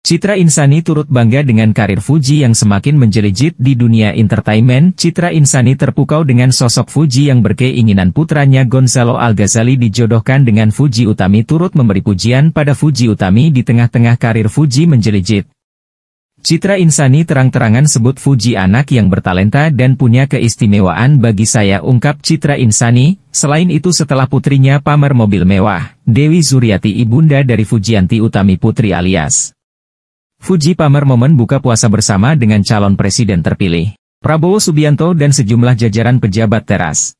Citra Insani turut bangga dengan karir Fuji yang semakin menjelijit di dunia entertainment. Citra Insani terpukau dengan sosok Fuji yang berkeinginan putranya Gonzalo Al-Ghazali dijodohkan dengan Fuji Utami turut memberi pujian pada Fuji Utami di tengah-tengah karir Fuji menjelijit. Citra Insani terang-terangan sebut Fuji anak yang bertalenta dan punya keistimewaan bagi saya ungkap Citra Insani, selain itu setelah putrinya pamer mobil mewah, Dewi Zuriati ibunda dari Fujianti Utami Putri alias. Fuji Pamer momen buka puasa bersama dengan calon presiden terpilih, Prabowo Subianto dan sejumlah jajaran pejabat teras.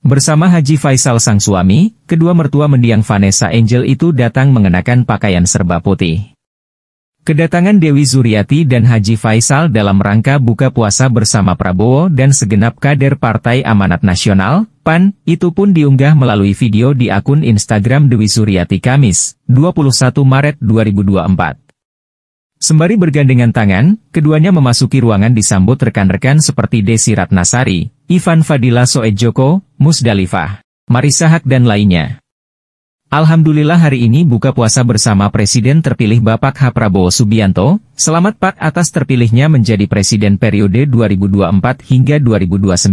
Bersama Haji Faisal sang suami, kedua mertua mendiang Vanessa Angel itu datang mengenakan pakaian serba putih. Kedatangan Dewi Zuriati dan Haji Faisal dalam rangka buka puasa bersama Prabowo dan segenap kader Partai Amanat Nasional, PAN, itu pun diunggah melalui video di akun Instagram Dewi Zuriati Kamis, 21 Maret 2024. Sembari bergandengan tangan, keduanya memasuki ruangan disambut rekan-rekan seperti Desi Ratnasari, Ivan Fadila Soejoko, Musdalifah, Marisa Hak dan lainnya. Alhamdulillah hari ini buka puasa bersama Presiden terpilih Bapak H. Prabowo Subianto, selamat Pak atas terpilihnya menjadi Presiden periode 2024 hingga 2029.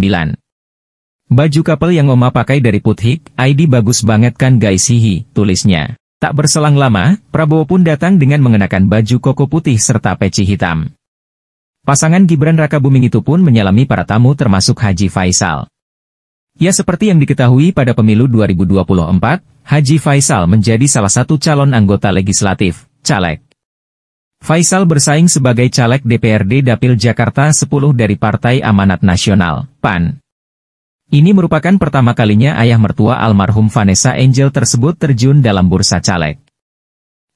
Baju kapel yang Oma pakai dari Puthik, ID bagus banget kan guys hihi, tulisnya. Tak berselang lama, Prabowo pun datang dengan mengenakan baju koko putih serta peci hitam. Pasangan Gibran Raka Buming itu pun menyalami para tamu termasuk Haji Faisal. Ya seperti yang diketahui pada pemilu 2024, Haji Faisal menjadi salah satu calon anggota legislatif, caleg. Faisal bersaing sebagai caleg DPRD Dapil Jakarta 10 dari Partai Amanat Nasional, PAN. Ini merupakan pertama kalinya ayah mertua almarhum Vanessa Angel tersebut terjun dalam bursa caleg.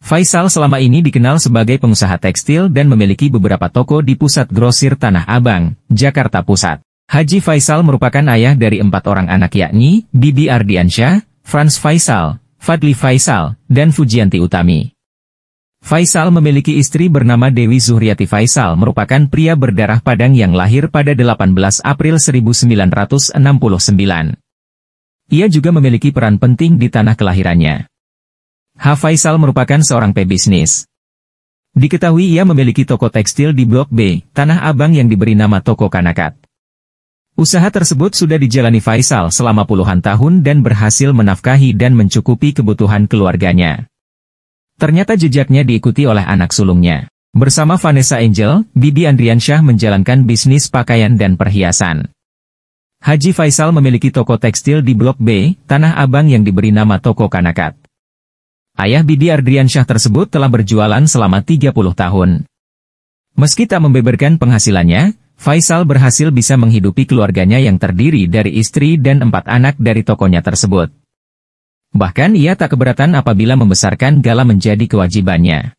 Faisal selama ini dikenal sebagai pengusaha tekstil dan memiliki beberapa toko di pusat grosir Tanah Abang, Jakarta Pusat. Haji Faisal merupakan ayah dari empat orang anak yakni Bibi Ardiansyah, Franz Faisal, Fadli Faisal, dan Fujianti Utami. Faisal memiliki istri bernama Dewi Zuhriati Faisal merupakan pria berdarah Padang yang lahir pada 18 April 1969. Ia juga memiliki peran penting di tanah kelahirannya. H. Faisal merupakan seorang pebisnis. Diketahui ia memiliki toko tekstil di Blok B, Tanah Abang yang diberi nama Toko Kanakat. Usaha tersebut sudah dijalani Faisal selama puluhan tahun dan berhasil menafkahi dan mencukupi kebutuhan keluarganya. Ternyata jejaknya diikuti oleh anak sulungnya. Bersama Vanessa Angel, Bibi Andriansyah menjalankan bisnis pakaian dan perhiasan. Haji Faisal memiliki toko tekstil di Blok B, Tanah Abang yang diberi nama Toko Kanakat. Ayah Bibi Ardriansyah tersebut telah berjualan selama 30 tahun. Meski tak membeberkan penghasilannya, Faisal berhasil bisa menghidupi keluarganya yang terdiri dari istri dan empat anak dari tokonya tersebut. Bahkan ia tak keberatan apabila membesarkan gala menjadi kewajibannya.